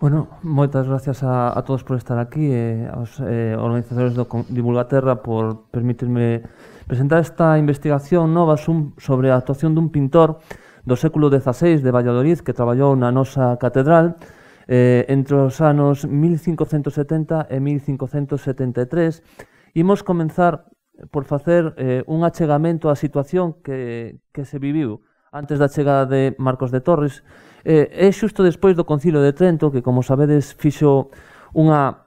Bueno, moitas gracias a, a todos por estar aquí e eh, aos eh, organizadores do Divulgaterra por permitirme presentar esta investigación nova sum, sobre a actuación dun pintor do século XVI de Valladolid que traballou na nosa catedral eh, entre os anos 1570 e 1573. Imos comenzar por facer eh, un achegamento á situación que, que se viviu antes da chegada de Marcos de Torres, Eh, é xusto despois do Concilio de Trento, que, como sabedes, fixo unha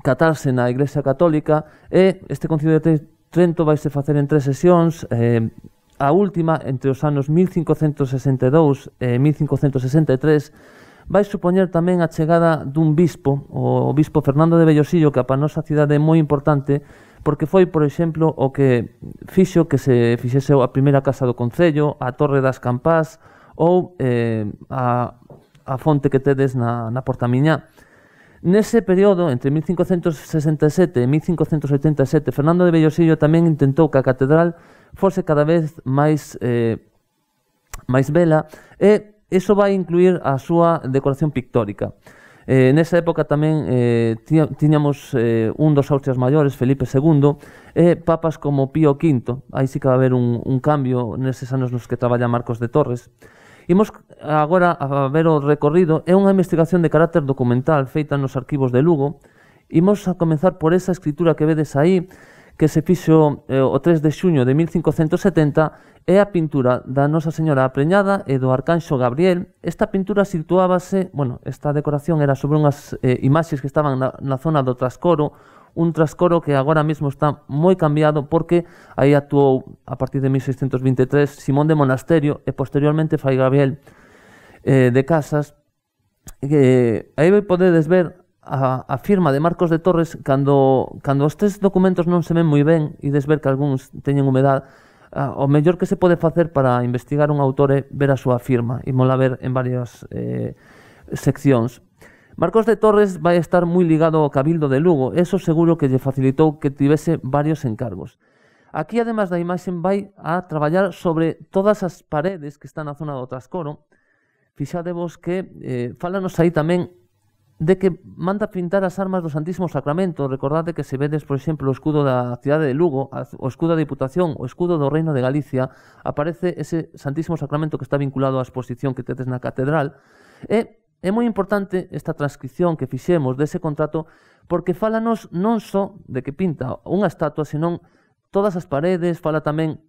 catarse na Iglesia Católica, e este Concilio de Trento vai se facer en tres sesións, eh, a última entre os anos 1562 e 1563, vai supoñer tamén a chegada dun bispo, o bispo Fernando de Bellosillo, que para a nosa cidade é moi importante, porque foi, por exemplo, o que fixo que se fixese a primeira casa do Concello, a Torre das Campás, ou eh, a, a fonte que tedes na, na Porta Miña. Nese período, entre 1567 e 1587, Fernando de Bellosillo tamén intentou que a catedral fose cada vez máis eh, máis bela e iso vai incluir a súa decoración pictórica. Eh, nesa época tamén eh, tiñamos eh, un dos Austrias maiores, Felipe II, e papas como Pío V. Aí sí que va haber un, un cambio neses anos nos que traballa Marcos de Torres. Imos agora a ver o recorrido. É unha investigación de carácter documental feita nos arquivos de Lugo. Imos a comenzar por esa escritura que vedes aí, que se fixo eh, o 3 de xuño de 1570, é a pintura da Nosa Señora Apreñada e do Arcanxo Gabriel. Esta pintura situábase, bueno, esta decoración era sobre unhas eh, imaxes que estaban na, na zona do Trascoro, un trascoro que agora mesmo está moi cambiado porque aí actuou a partir de 1623 Simón de Monasterio e posteriormente Fai Gabriel eh, de Casas que eh, aí podedes ver a, a firma de Marcos de Torres cando, cando os tres documentos non se ven moi ben e des ver que algúns teñen humedad o mellor que se pode facer para investigar un autor é ver a súa firma e mola ver en varias eh, seccións Marcos de Torres vai estar moi ligado ao Cabildo de Lugo, eso seguro que lle facilitou que tivese varios encargos. Aquí, además da imaxe, vai a traballar sobre todas as paredes que están na zona do Trascoro. Fixadevos que eh, falanos aí tamén de que manda pintar as armas do Santísimo Sacramento. Recordade que se vedes, por exemplo, o escudo da cidade de Lugo, o escudo da Diputación, o escudo do Reino de Galicia, aparece ese Santísimo Sacramento que está vinculado á exposición que tedes na catedral. E É moi importante esta transcripción que fixemos dese contrato porque fálanos non só de que pinta unha estatua, senón todas as paredes, fala tamén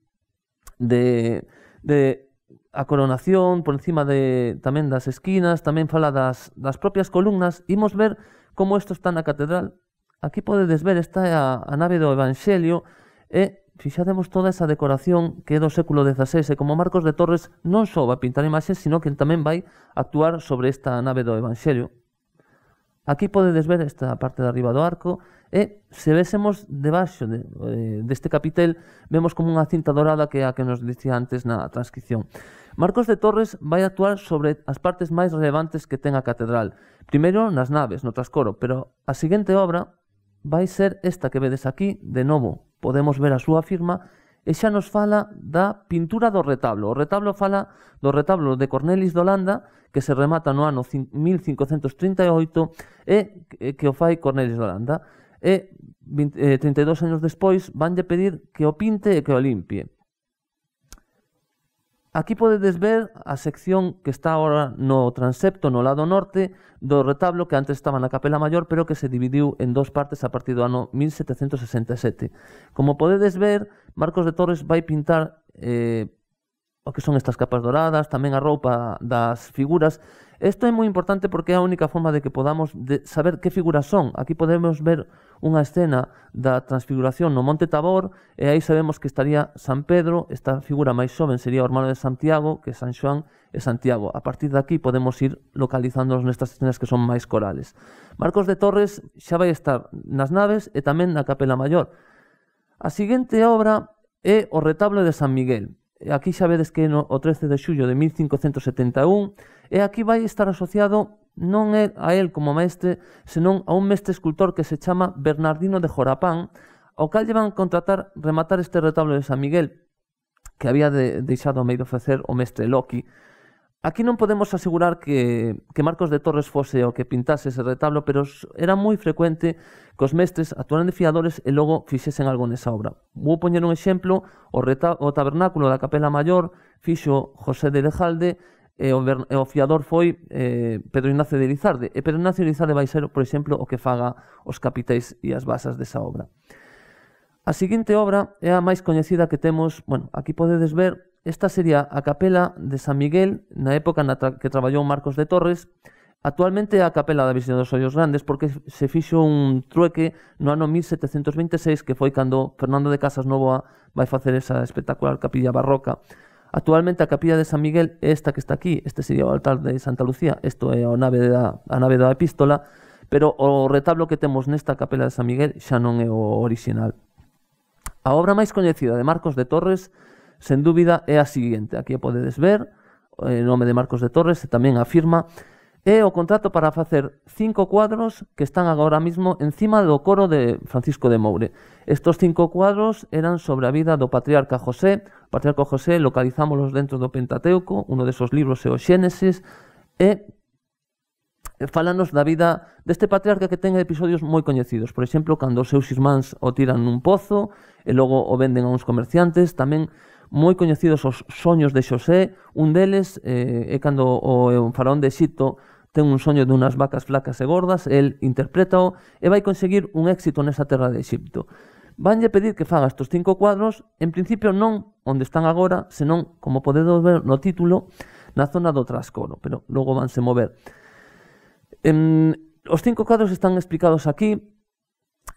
de, de a coronación por encima de tamén das esquinas, tamén fala das, das propias columnas. Imos ver como isto está na catedral. Aquí podedes ver, esta a, a nave do Evangelio e Fixademos toda esa decoración que é do século XVI e como Marcos de Torres non só vai pintar imaxes, sino que tamén vai actuar sobre esta nave do Evangelio. Aquí podedes ver esta parte de arriba do arco e se vésemos debaixo de, eh, deste capitel vemos como unha cinta dorada que é a que nos dicía antes na transcripción. Marcos de Torres vai actuar sobre as partes máis relevantes que ten a catedral. Primeiro nas naves, no trascoro, pero a seguinte obra vai ser esta que vedes aquí, de novo, podemos ver a súa firma, e xa nos fala da pintura do retablo. O retablo fala do retablo de Cornelis de Holanda, que se remata no ano 1538 e que o fai Cornelis de Holanda. E 32 eh, anos despois vanlle pedir que o pinte e que o limpie. Aquí podedes ver a sección que está agora no transepto no lado norte do retablo que antes estaba na Capela Maior pero que se dividiu en dous partes a partir do ano 1767. Como podedes ver, Marcos de Torres vai pintar eh, o que son estas capas doradas, tamén a roupa das figuras. Isto é moi importante porque é a única forma de que podamos de saber que figuras son. Aquí podemos ver unha escena da transfiguración no Monte Tabor e aí sabemos que estaría San Pedro, esta figura máis xoven sería o hermano de Santiago, que San Xoán e Santiago. A partir de aquí podemos ir localizándonos nestas escenas que son máis corales. Marcos de Torres xa vai estar nas naves e tamén na Capela Maior. A seguinte obra é o retablo de San Miguel, aquí xa vedes que no, o 13 de xullo de 1571 e aquí vai estar asociado non é a el como mestre, senón a un mestre escultor que se chama Bernardino de Jorapán, ao cal lle van contratar rematar este retablo de San Miguel, que había de, deixado a meido facer o mestre Loki. Aquí non podemos asegurar que, que Marcos de Torres fose o que pintase ese retablo, pero era moi frecuente que os mestres actuaran de fiadores e logo fixesen algo nesa obra. Vou poñer un exemplo, o, reta, o tabernáculo da Capela Maior fixo José de Lejalde e eh, o, ver, e eh, o fiador foi eh, Pedro Ignacio de Lizarde. E Pedro Ignacio de Lizarde vai ser, por exemplo, o que faga os capitéis e as basas desa obra. A seguinte obra é a máis coñecida que temos, bueno, aquí podedes ver, esta sería a capela de San Miguel na época na tra que traballou Marcos de Torres, Actualmente a capela da Visión dos Ollos Grandes porque se fixo un trueque no ano 1726 que foi cando Fernando de Casas Novoa vai facer esa espectacular capilla barroca Actualmente a capilla de San Miguel é esta que está aquí, este sería o altar de Santa Lucía, isto é a nave da, a nave da epístola, pero o retablo que temos nesta capela de San Miguel xa non é o original. A obra máis coñecida de Marcos de Torres, sen dúbida, é a seguinte. Aquí a podedes ver, eh, o nome de Marcos de Torres, e tamén afirma É o contrato para facer cinco cuadros que están agora mismo encima do coro de Francisco de Moure. Estos cinco cuadros eran sobre a vida do patriarca José. O patriarca José localizámoslos dentro do Pentateuco, uno desos libros é o Xénesis, e falanos da vida deste patriarca que ten episodios moi coñecidos. Por exemplo, cando os seus irmáns o tiran nun pozo e logo o venden a uns comerciantes, tamén moi coñecidos os soños de Xosé, un deles eh, é cando o, o faraón de Xito ten un soño unas vacas flacas e gordas, el interprétao e vai conseguir un éxito nesa terra de Egipto. Vanlle pedir que faga estos cinco cuadros, en principio non onde están agora, senón, como podedes ver no título, na zona do Trascoro, pero logo vanse mover. Em, os cinco cuadros están explicados aquí,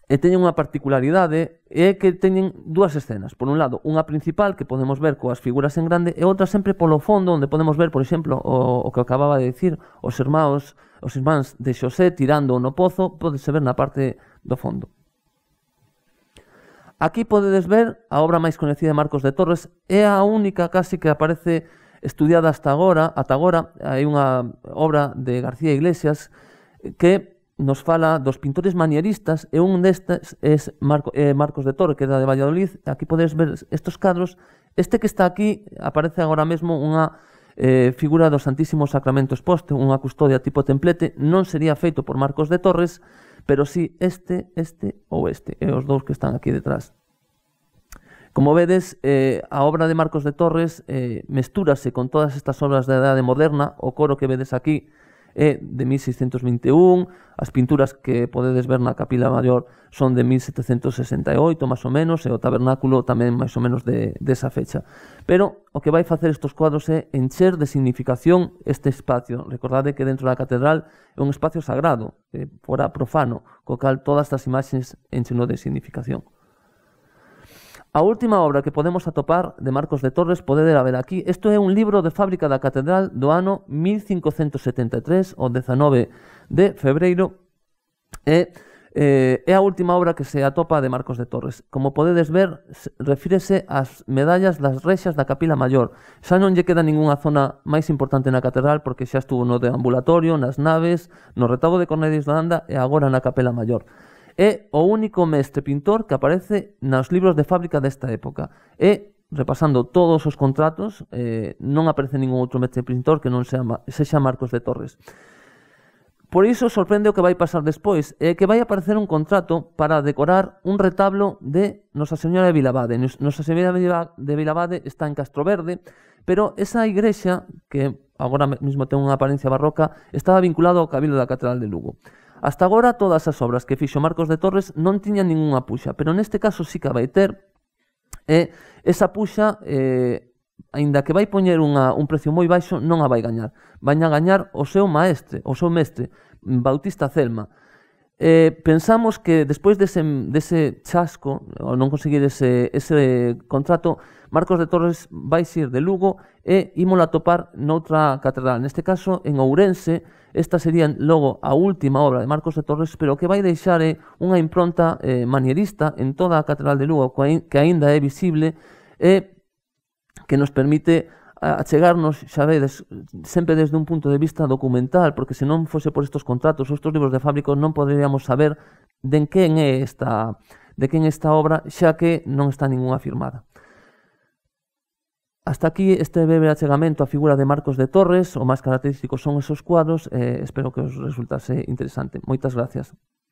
e teñen unha particularidade é que teñen dúas escenas. Por un lado, unha principal que podemos ver coas figuras en grande e outra sempre polo fondo onde podemos ver, por exemplo, o, o que acababa de dicir, os irmãos, os irmáns de Xosé tirando no pozo, podese ver na parte do fondo. Aquí podedes ver a obra máis conhecida de Marcos de Torres, é a única casi que aparece estudiada hasta agora, ata agora, hai unha obra de García Iglesias que nos fala dos pintores manieristas e un destes é Marco, eh, Marcos de Torre, que era da de Valladolid. Aquí podes ver estos cadros. Este que está aquí aparece agora mesmo unha eh, figura do Santísimo Sacramento exposto, unha custodia tipo templete. Non sería feito por Marcos de Torres, pero sí este, este ou este. E os dous que están aquí detrás. Como vedes, eh, a obra de Marcos de Torres eh, mestúrase con todas estas obras da Edade Moderna. O coro que vedes aquí é de 1621, as pinturas que podedes ver na capila maior son de 1768, máis ou menos, e o tabernáculo tamén máis ou menos de, desa fecha. Pero o que vai facer estes cuadros é encher de significación este espacio. Recordade que dentro da catedral é un espacio sagrado, que fora profano, co cal todas estas imaxes encheno de significación. A última obra que podemos atopar de Marcos de Torres podede ver aquí. Isto é un libro de fábrica da Catedral do ano 1573, o 19 de febreiro, e eh, é a última obra que se atopa de Marcos de Torres. Como podedes ver, refírese ás medallas das rexas da Capila Maior. Xa non lle queda ningunha zona máis importante na catedral porque xa estuvo no deambulatorio, nas naves, no retabo de Cornelis de Anda e agora na Capela Maior é o único mestre pintor que aparece nos libros de fábrica desta época. E repasando todos os contratos, eh, non aparece ningún outro mestre pintor que non sea, sexa Marcos de Torres. Por iso sorprende o que vai pasar despois, é que vai aparecer un contrato para decorar un retablo de Nosa Señora de Vilabade. Nosa Señora de Vilabade está en Castroverde, pero esa igrexa, que agora mesmo ten unha apariencia barroca, estaba vinculado ao Cabildo da Catedral de Lugo. Hasta agora todas as obras que fixo Marcos de Torres non tiñan ningunha puxa, pero neste caso sí que vai ter eh, esa puxa eh, aínda que vai poñer unha, un precio moi baixo, non a vai gañar. Vai a gañar o seu maestre, o seu mestre, Bautista Celma, eh, pensamos que despois dese, dese chasco, ao non conseguir ese, ese contrato, Marcos de Torres vai ir de Lugo e ímolo a topar noutra catedral. Neste caso, en Ourense, esta sería logo a última obra de Marcos de Torres, pero que vai deixar eh, unha impronta eh, manierista en toda a catedral de Lugo, que aínda é visible, e eh, que nos permite a chegarnos, xa vedes, sempre desde un punto de vista documental, porque se non fose por estes contratos ou estos libros de fábrico non poderíamos saber de quen é esta, de quen é esta obra, xa que non está ningunha firmada. Hasta aquí este breve achegamento á figura de Marcos de Torres, o máis característico son esos cuadros, eh, espero que os resultase interesante. Moitas gracias.